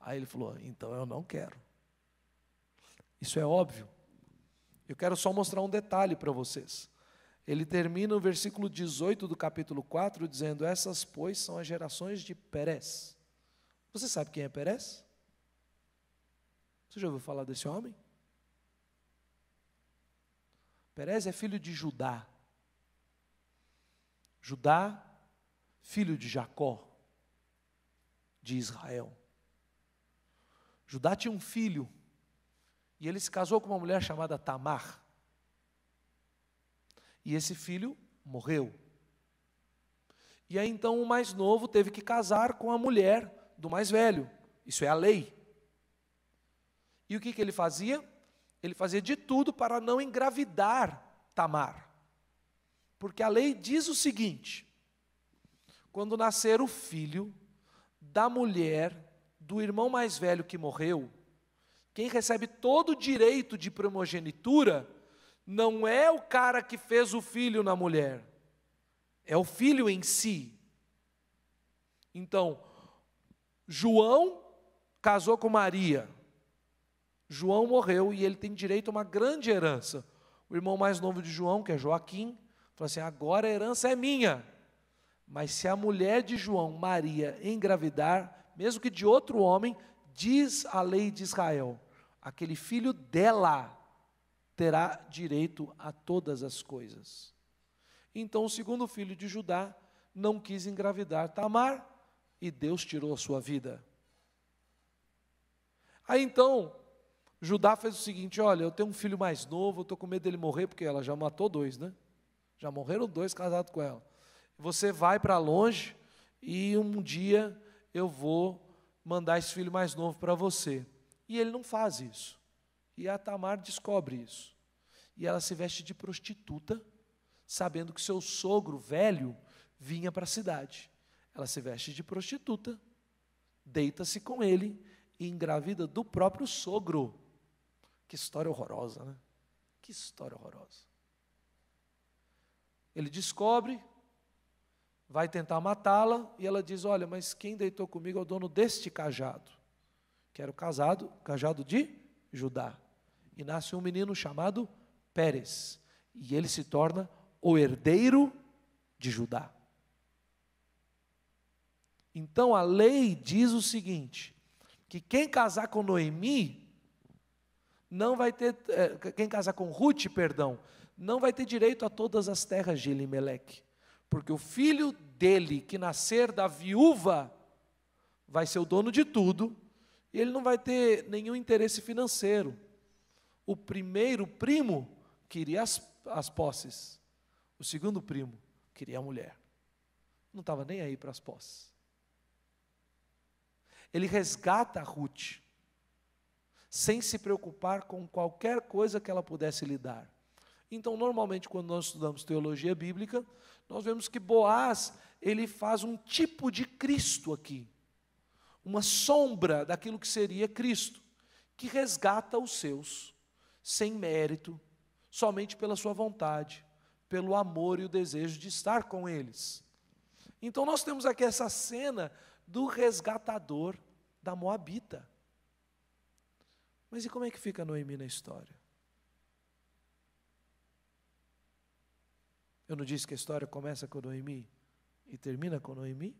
Aí ele falou: então eu não quero. Isso é óbvio. Eu quero só mostrar um detalhe para vocês. Ele termina o versículo 18 do capítulo 4 dizendo: Essas, pois, são as gerações de Perez. Você sabe quem é Perez? Você já ouviu falar desse homem? Perez é filho de Judá. Judá, filho de Jacó, de Israel. Judá tinha um filho, e ele se casou com uma mulher chamada Tamar. E esse filho morreu. E aí então o mais novo teve que casar com a mulher do mais velho. Isso é a lei. E o que, que ele fazia? Ele fazia de tudo para não engravidar Tamar. Porque a lei diz o seguinte: quando nascer o filho da mulher do irmão mais velho que morreu, quem recebe todo o direito de primogenitura não é o cara que fez o filho na mulher, é o filho em si. Então, João casou com Maria. João morreu e ele tem direito a uma grande herança. O irmão mais novo de João, que é Joaquim, falou assim: agora a herança é minha. Mas se a mulher de João, Maria, engravidar, mesmo que de outro homem, diz a lei de Israel: aquele filho dela terá direito a todas as coisas. Então o segundo filho de Judá não quis engravidar Tamar e Deus tirou a sua vida. Aí então, Judá fez o seguinte: olha, eu tenho um filho mais novo, eu estou com medo dele morrer, porque ela já matou dois, né? Já morreram dois casados com ela. Você vai para longe e um dia eu vou mandar esse filho mais novo para você. E ele não faz isso. E a Tamar descobre isso. E ela se veste de prostituta, sabendo que seu sogro velho vinha para a cidade. Ela se veste de prostituta, deita-se com ele e engravida do próprio sogro. Que história horrorosa, né? Que história horrorosa. Ele descobre, vai tentar matá-la e ela diz: Olha, mas quem deitou comigo é o dono deste cajado, que era o casado, cajado de Judá e nasce um menino chamado Pérez. E ele se torna o herdeiro de Judá. Então a lei diz o seguinte: que quem casar com Noemi não vai ter, é, quem casar com Ruth, perdão, não vai ter direito a todas as terras de Elimelec, porque o filho dele que nascer da viúva vai ser o dono de tudo, e ele não vai ter nenhum interesse financeiro o primeiro primo queria as, as posses, o segundo primo queria a mulher. Não estava nem aí para as posses. Ele resgata Ruth, sem se preocupar com qualquer coisa que ela pudesse lhe dar. Então, normalmente, quando nós estudamos teologia bíblica, nós vemos que Boaz, ele faz um tipo de Cristo aqui, uma sombra daquilo que seria Cristo, que resgata os seus sem mérito, somente pela sua vontade, pelo amor e o desejo de estar com eles. Então nós temos aqui essa cena do resgatador da Moabita. Mas e como é que fica Noemi na história? Eu não disse que a história começa com Noemi e termina com Noemi?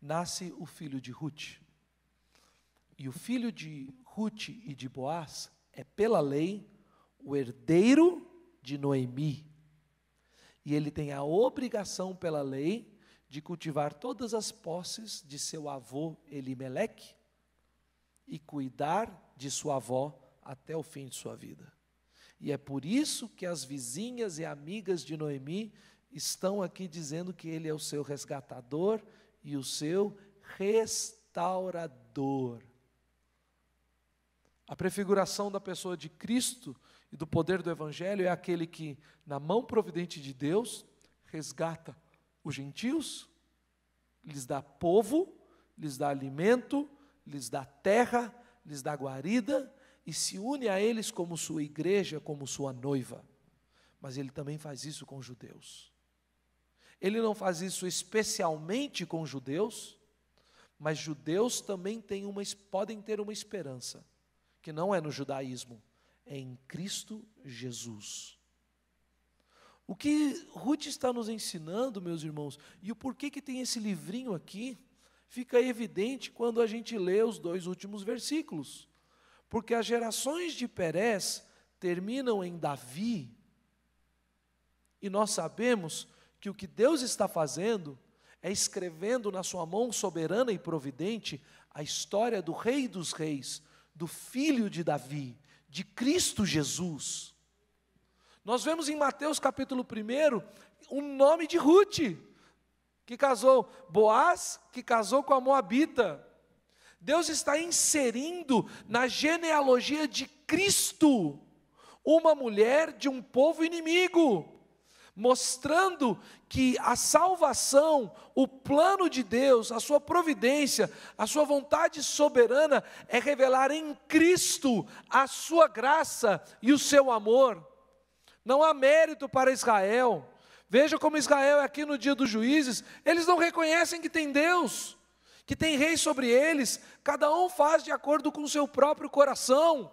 Nasce o filho de Ruth. E o filho de Ruth e de Boaz é, pela lei, o herdeiro de Noemi. E ele tem a obrigação, pela lei, de cultivar todas as posses de seu avô Elimeleque e cuidar de sua avó até o fim de sua vida. E é por isso que as vizinhas e amigas de Noemi estão aqui dizendo que ele é o seu resgatador e o seu restaurador. A prefiguração da pessoa de Cristo e do poder do Evangelho é aquele que, na mão providente de Deus, resgata os gentios, lhes dá povo, lhes dá alimento, lhes dá terra, lhes dá guarida e se une a eles como sua igreja, como sua noiva. Mas ele também faz isso com os judeus. Ele não faz isso especialmente com os judeus, mas judeus também têm uma, podem ter uma esperança que não é no judaísmo, é em Cristo Jesus. O que Ruth está nos ensinando, meus irmãos, e o porquê que tem esse livrinho aqui, fica evidente quando a gente lê os dois últimos versículos. Porque as gerações de Perez terminam em Davi, e nós sabemos que o que Deus está fazendo é escrevendo na sua mão soberana e providente a história do Rei dos Reis, do filho de Davi, de Cristo Jesus. Nós vemos em Mateus capítulo 1 o nome de Ruth, que casou, Boaz, que casou com a Moabita. Deus está inserindo na genealogia de Cristo uma mulher de um povo inimigo mostrando que a salvação, o plano de Deus, a sua providência, a sua vontade soberana é revelar em Cristo a sua graça e o seu amor. Não há mérito para Israel. Veja como Israel é aqui no dia dos juízes, eles não reconhecem que tem Deus, que tem rei sobre eles, cada um faz de acordo com o seu próprio coração.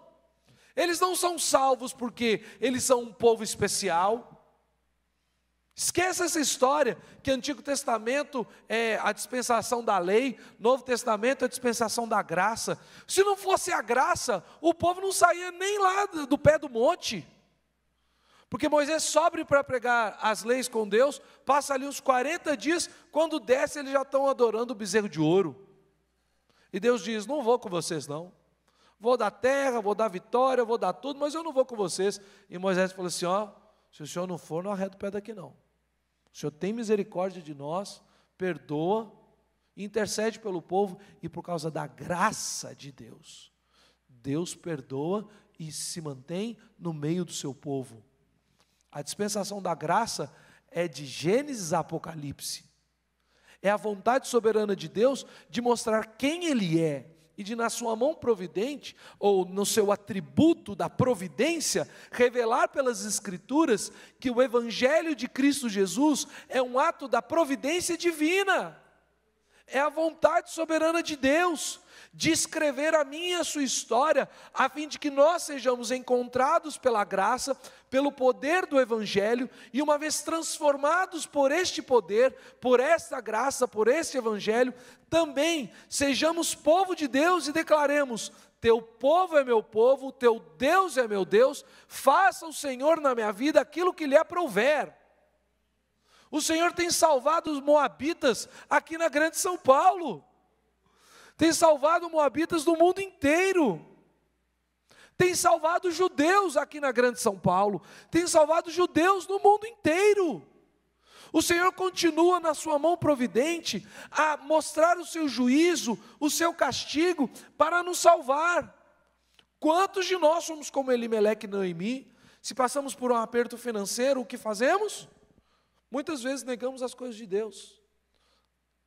Eles não são salvos porque eles são um povo especial, Esqueça essa história que Antigo Testamento é a dispensação da lei, Novo Testamento é a dispensação da graça. Se não fosse a graça, o povo não saía nem lá do pé do monte. Porque Moisés sobe para pregar as leis com Deus, passa ali uns 40 dias, quando desce eles já estão adorando o bezerro de ouro. E Deus diz: Não vou com vocês não. Vou dar terra, vou dar vitória, vou dar tudo, mas eu não vou com vocês. E Moisés falou assim: Ó, se o senhor não for, não arreta o pé daqui não. O Senhor tem misericórdia de nós, perdoa, intercede pelo povo e por causa da graça de Deus. Deus perdoa e se mantém no meio do seu povo. A dispensação da graça é de Gênesis a Apocalipse. É a vontade soberana de Deus de mostrar quem Ele é e de, na sua mão providente, ou no seu atributo da providência, revelar pelas Escrituras que o Evangelho de Cristo Jesus é um ato da providência divina. É a vontade soberana de Deus de escrever a minha e a sua história, a fim de que nós sejamos encontrados pela graça, pelo poder do Evangelho, e uma vez transformados por este poder, por esta graça, por este Evangelho, também sejamos povo de Deus e declaremos: Teu povo é meu povo, Teu Deus é meu Deus, faça o Senhor na minha vida aquilo que lhe aprouver. O Senhor tem salvado os moabitas aqui na Grande São Paulo. Tem salvado moabitas do mundo inteiro. Tem salvado judeus aqui na Grande São Paulo. Tem salvado judeus no mundo inteiro. O Senhor continua na sua mão providente a mostrar o seu juízo, o seu castigo para nos salvar. Quantos de nós somos como Elimelec e Noemi? Se passamos por um aperto financeiro, o que fazemos? Muitas vezes negamos as coisas de Deus.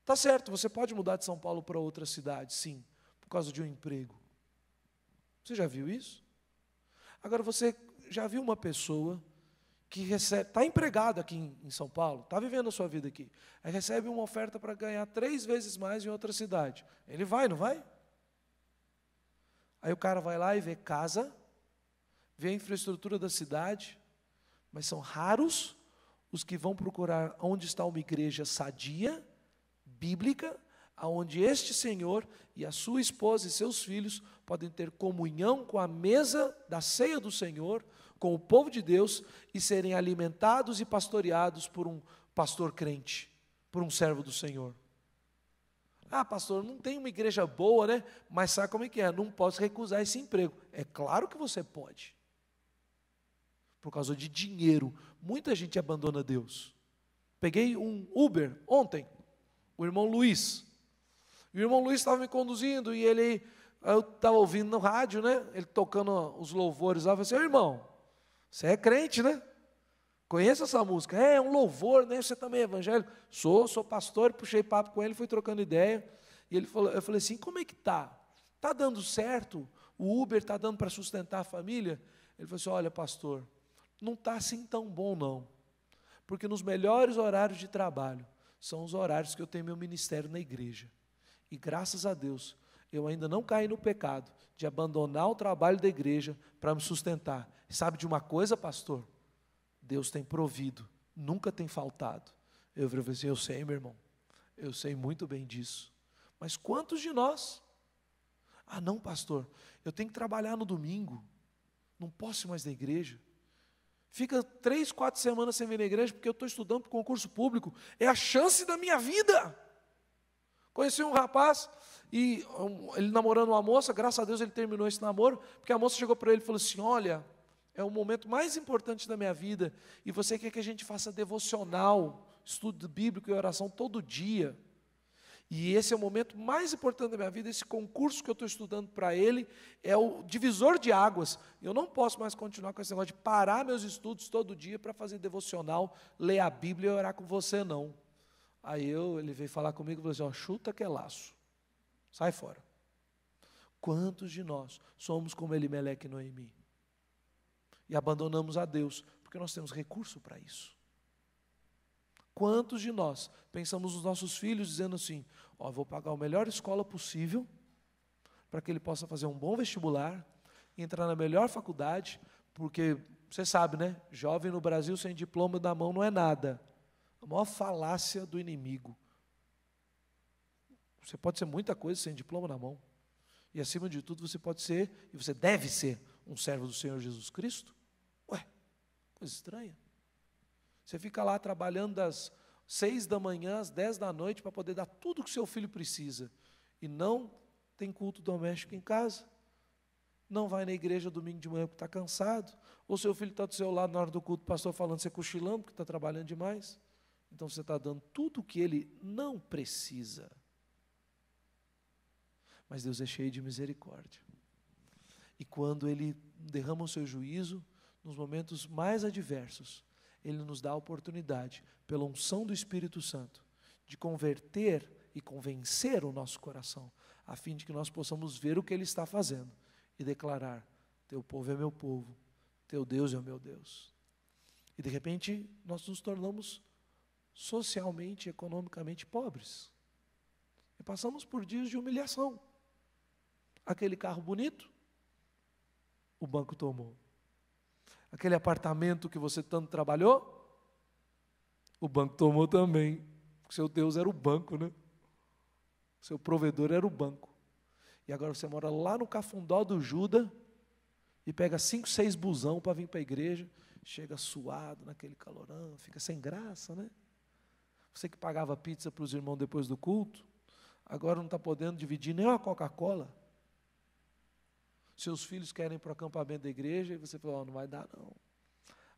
Tá certo, você pode mudar de São Paulo para outra cidade, sim, por causa de um emprego. Você já viu isso? Agora você já viu uma pessoa que recebe, está empregado aqui em, em São Paulo, está vivendo a sua vida aqui, aí recebe uma oferta para ganhar três vezes mais em outra cidade. Ele vai, não vai? Aí o cara vai lá e vê casa, vê a infraestrutura da cidade, mas são raros os que vão procurar onde está uma igreja sadia, bíblica, aonde este senhor e a sua esposa e seus filhos podem ter comunhão com a mesa da ceia do Senhor, com o povo de Deus e serem alimentados e pastoreados por um pastor crente, por um servo do Senhor. Ah, pastor, não tem uma igreja boa, né? Mas sabe como é que é? Não posso recusar esse emprego. É claro que você pode. Por causa de dinheiro, Muita gente abandona Deus. Peguei um Uber ontem, o irmão Luiz. E o irmão Luiz estava me conduzindo e ele, eu estava ouvindo no rádio, né? Ele tocando os louvores lá. Eu falei assim: irmão, você é crente, né? Conheça essa música. É, é um louvor, né? Você também é evangélico? Sou, sou pastor. puxei papo com ele, fui trocando ideia. E ele falou, eu falei assim, como é que tá? Tá dando certo? O Uber tá dando para sustentar a família? Ele falou assim, olha, pastor, não está assim tão bom, não. Porque nos melhores horários de trabalho são os horários que eu tenho meu ministério na igreja. E graças a Deus, eu ainda não caí no pecado de abandonar o trabalho da igreja para me sustentar. Sabe de uma coisa, pastor? Deus tem provido, nunca tem faltado. Eu falei assim: eu sei, meu irmão, eu sei muito bem disso. Mas quantos de nós? Ah, não, pastor, eu tenho que trabalhar no domingo, não posso ir mais na igreja. Fica três, quatro semanas sem vir na igreja porque eu estou estudando para concurso público. É a chance da minha vida. Conheci um rapaz e um, ele namorando uma moça, graças a Deus ele terminou esse namoro, porque a moça chegou para ele e falou assim: "Olha, é o momento mais importante da minha vida e você quer que a gente faça devocional, estudo bíblico e oração todo dia?" E esse é o momento mais importante da minha vida. Esse concurso que eu estou estudando para ele é o divisor de águas. Eu não posso mais continuar com esse negócio de parar meus estudos todo dia para fazer devocional, ler a Bíblia e orar com você, não. Aí eu, ele veio falar comigo e falou assim: ó, chuta que é laço, sai fora. Quantos de nós somos como Elimelec e Noemi? E abandonamos a Deus, porque nós temos recurso para isso. Quantos de nós pensamos nos nossos filhos dizendo assim: Ó, vou pagar a melhor escola possível para que ele possa fazer um bom vestibular, entrar na melhor faculdade, porque você sabe, né? Jovem no Brasil sem diploma da mão não é nada. A maior falácia do inimigo. Você pode ser muita coisa sem diploma na mão. E acima de tudo, você pode ser, e você deve ser, um servo do Senhor Jesus Cristo? Ué, coisa estranha. Você fica lá trabalhando das seis da manhã às dez da noite para poder dar tudo que seu filho precisa. E não tem culto doméstico em casa. Não vai na igreja domingo de manhã porque está cansado. Ou seu filho está do seu lado na hora do culto, o pastor falando, você cochilando porque está trabalhando demais. Então você está dando tudo o que ele não precisa. Mas Deus é cheio de misericórdia. E quando ele derrama o seu juízo, nos momentos mais adversos, ele nos dá a oportunidade, pela unção do Espírito Santo, de converter e convencer o nosso coração, a fim de que nós possamos ver o que Ele está fazendo e declarar: Teu povo é meu povo, Teu Deus é o meu Deus. E de repente nós nos tornamos socialmente, economicamente pobres. E passamos por dias de humilhação. Aquele carro bonito, o banco tomou. Aquele apartamento que você tanto trabalhou, o banco tomou também. Seu Deus era o banco, né? Seu provedor era o banco. E agora você mora lá no Cafundó do Juda e pega cinco, seis busão para vir para a igreja, chega suado naquele calorão, fica sem graça, né? Você que pagava pizza para os irmãos depois do culto, agora não está podendo dividir nem uma Coca-Cola. Seus filhos querem ir para o acampamento da igreja e você fala: oh, não vai dar, não.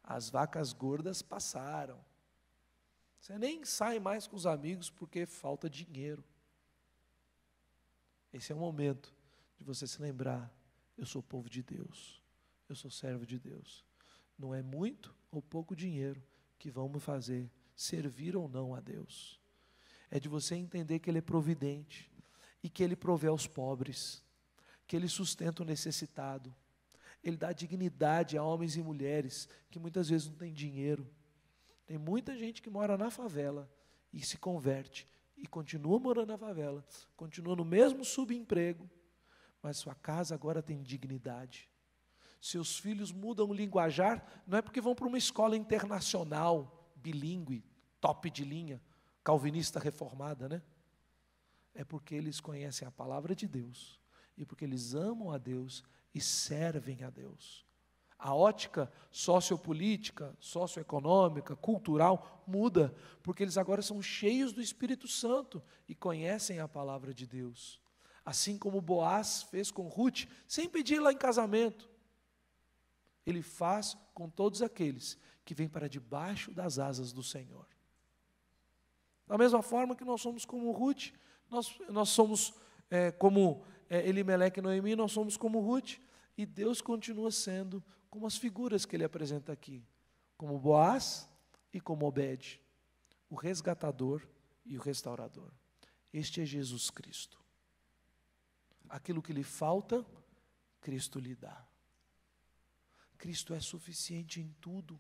As vacas gordas passaram. Você nem sai mais com os amigos porque falta dinheiro. Esse é o momento de você se lembrar: eu sou povo de Deus, eu sou servo de Deus. Não é muito ou pouco dinheiro que vão me fazer servir ou não a Deus. É de você entender que Ele é providente e que Ele provê aos pobres que ele sustenta o necessitado. Ele dá dignidade a homens e mulheres que muitas vezes não têm dinheiro. Tem muita gente que mora na favela e se converte e continua morando na favela, continua no mesmo subemprego, mas sua casa agora tem dignidade. Seus filhos mudam o linguajar, não é porque vão para uma escola internacional, bilíngue, top de linha, calvinista reformada, né? É porque eles conhecem a palavra de Deus e porque eles amam a Deus e servem a Deus. A ótica sociopolítica, socioeconômica, cultural muda, porque eles agora são cheios do Espírito Santo e conhecem a palavra de Deus. Assim como Boaz fez com Ruth, sem pedi-la em casamento. Ele faz com todos aqueles que vêm para debaixo das asas do Senhor. Da mesma forma que nós somos como Ruth, nós, nós somos é, como é, Elimelec e Noemi, nós somos como Ruth. E Deus continua sendo como as figuras que ele apresenta aqui, como Boaz e como Obed, o resgatador e o restaurador. Este é Jesus Cristo. Aquilo que lhe falta, Cristo lhe dá. Cristo é suficiente em tudo.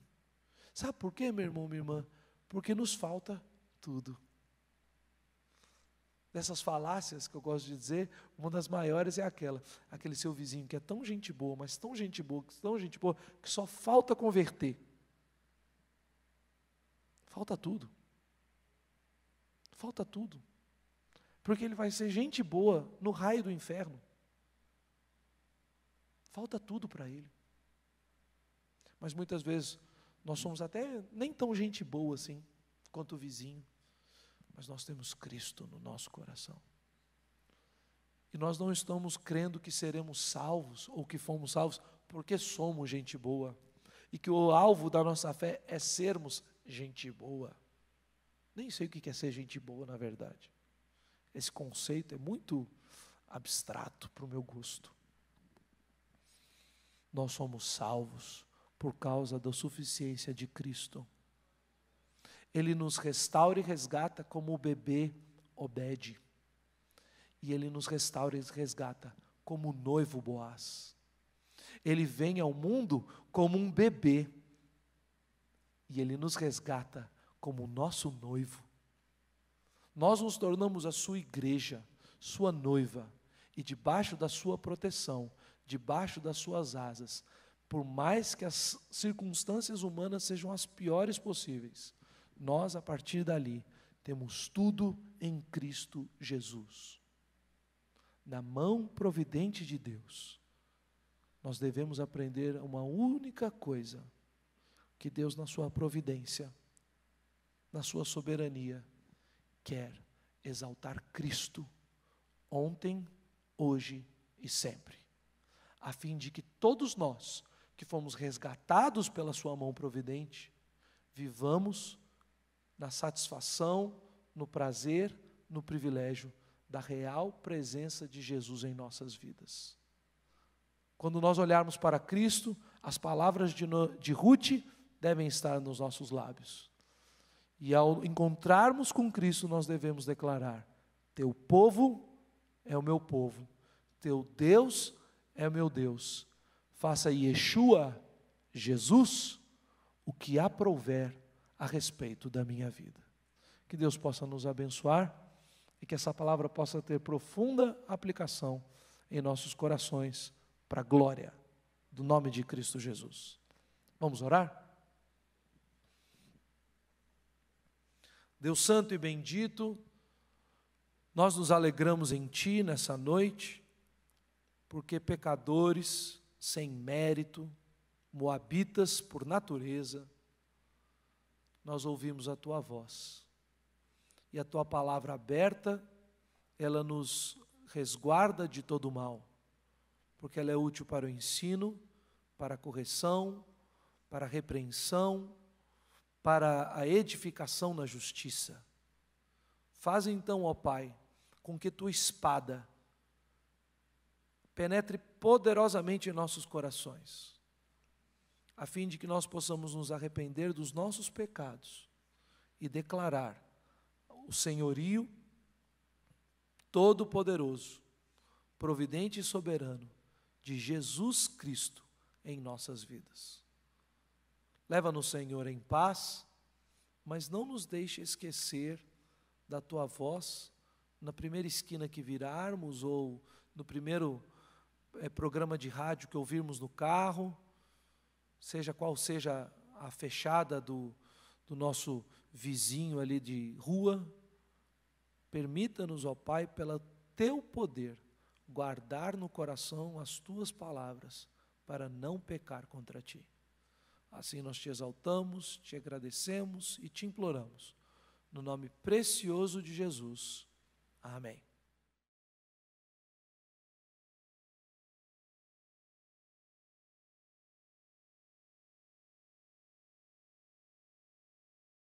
Sabe por quê, meu irmão, minha irmã? Porque nos falta tudo dessas falácias que eu gosto de dizer, uma das maiores é aquela, aquele seu vizinho que é tão gente boa, mas tão gente boa, tão gente boa, que só falta converter. Falta tudo. Falta tudo. Porque ele vai ser gente boa no raio do inferno. Falta tudo para ele. Mas muitas vezes nós somos até nem tão gente boa assim quanto o vizinho mas nós temos Cristo no nosso coração. E nós não estamos crendo que seremos salvos ou que fomos salvos porque somos gente boa. E que o alvo da nossa fé é sermos gente boa. Nem sei o que é ser gente boa, na verdade. Esse conceito é muito abstrato para o meu gosto. Nós somos salvos por causa da suficiência de Cristo ele nos restaura e resgata como o bebê obede. E ele nos restaura e resgata como o noivo Boaz. Ele vem ao mundo como um bebê. E ele nos resgata como o nosso noivo. Nós nos tornamos a sua igreja, sua noiva, e debaixo da sua proteção, debaixo das suas asas, por mais que as circunstâncias humanas sejam as piores possíveis, nós, a partir dali, temos tudo em Cristo Jesus. Na mão providente de Deus, nós devemos aprender uma única coisa: que Deus, na Sua providência, na Sua soberania, quer exaltar Cristo, ontem, hoje e sempre, a fim de que todos nós que fomos resgatados pela Sua mão providente, vivamos na satisfação, no prazer, no privilégio da real presença de Jesus em nossas vidas. Quando nós olharmos para Cristo, as palavras de, de Ruth devem estar nos nossos lábios. E ao encontrarmos com Cristo, nós devemos declarar: Teu povo é o meu povo, Teu Deus é o meu Deus. Faça Yeshua, Jesus, o que aprouver a respeito da minha vida. Que Deus possa nos abençoar e que essa palavra possa ter profunda aplicação em nossos corações, para a glória do nome de Cristo Jesus. Vamos orar? Deus Santo e Bendito, nós nos alegramos em Ti nessa noite, porque pecadores sem mérito, moabitas por natureza, nós ouvimos a tua voz. E a tua palavra aberta, ela nos resguarda de todo mal, porque ela é útil para o ensino, para a correção, para a repreensão, para a edificação na justiça. Faz então, ó Pai, com que tua espada penetre poderosamente em nossos corações a fim de que nós possamos nos arrepender dos nossos pecados e declarar o senhorio todo-poderoso, providente e soberano de Jesus Cristo em nossas vidas. Leva-nos, Senhor, em paz, mas não nos deixe esquecer da tua voz na primeira esquina que virarmos ou no primeiro é, programa de rádio que ouvirmos no carro seja qual seja a fechada do, do nosso vizinho ali de rua, permita-nos, ó Pai, pelo teu poder, guardar no coração as tuas palavras para não pecar contra ti. Assim nós te exaltamos, te agradecemos e te imploramos. No nome precioso de Jesus. Amém.